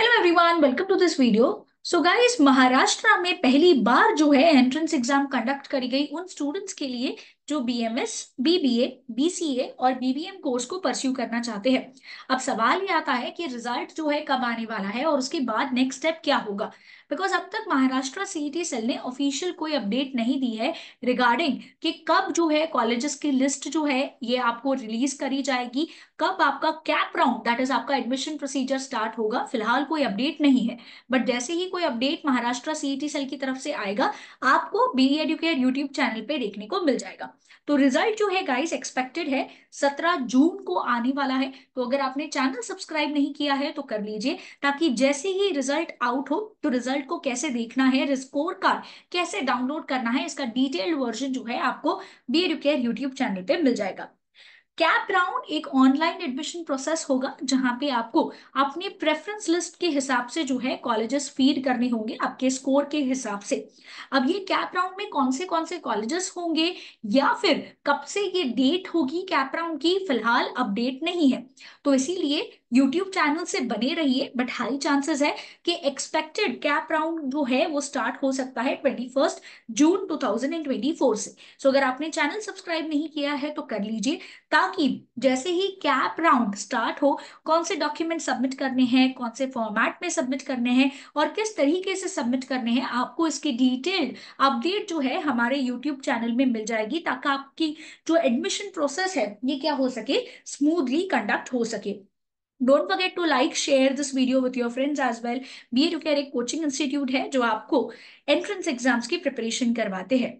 hello everyone welcome to this video so guys Maharashtra में पहली बार जो है एंट्रेंस एग्जाम कंडक्ट करी गई उन स्टूडेंट्स के लिए जो B M S B B A B C A और बीबीएम कोर्स को परस्यू करना चाहते हैं अब सवाल ये आता है कि रिजल्ट जो है कब आने वाला है और उसके बाद नेक्स्ट स्टेप क्या होगा बिकॉज अब तक महाराष्ट्र सीईटी सेल e ने ऑफिशियल कोई अपडेट नहीं दी है रिगार्डिंग कि कब जो है कॉलेजेस की लिस्ट जो है ये आपको रिलीज करी जाएगी कब आपका कैप राउंड दैट इज आपका एडमिशन प्रोसीजर स्टार्ट होगा फिलहाल कोई अपडेट नहीं है बट जैसे ही कोई update Maharashtra CET cell e की तरफ से आएगा आपको बी एडुकेट यूट्यूब चैनल पे देखने को मिल जाएगा तो रिजल्ट जो है गाइस एक्सपेक्टेड है सत्रह जून को आने वाला है तो अगर आपने चैनल सब्सक्राइब नहीं किया है तो कर लीजिए ताकि जैसे ही रिजल्ट आउट हो तो रिजल्ट को कैसे देखना है स्कोर कार्ड कैसे डाउनलोड करना है इसका डिटेल्ड वर्जन जो है आपको बी एडुकेयर यूट्यूब चैनल पर मिल जाएगा कैप राउंड एक ऑनलाइन एडमिशन प्रोसेस होगा जहां पे आपको अपने प्रेफरेंस लिस्ट के हिसाब से जो है कॉलेजेस फीड करने होंगे आपके स्कोर के हिसाब से अब ये कैप राउंड में कौन से कौन से कॉलेजेस होंगे या फिर कब से ये डेट होगी कैप राउंड की फिलहाल अपडेट नहीं है तो इसीलिए यूट्यूब चैनल से बने रहिए बट हाई चांसेस है कि एक्सपेक्टेड कैप राउंड जो है वो स्टार्ट हो सकता है twenty first June two thousand and twenty four से सो so, अगर आपने चैनल सब्सक्राइब नहीं किया है तो कर लीजिए ताकि ताकि जैसे ही कैप राउंड स्टार्ट हो कौन से डॉक्यूमेंट सबमिट करने हैं कौन से फॉर्मेट में सबमिट करने हैं और किस तरीके से सबमिट करने हैं आपको इसकी डिटेल्ड अपडेट जो है हमारे यूट्यूब चैनल में मिल जाएगी ताकि आपकी जो एडमिशन प्रोसेस है ये क्या हो सके स्मूथली कंडक्ट हो सके don't forget to like share this video with your friends as well B Ed एक कोचिंग इंस्टीट्यूट है जो आपको एंट्रेंस एग्जाम्स की प्रिपरेशन करवाते हैं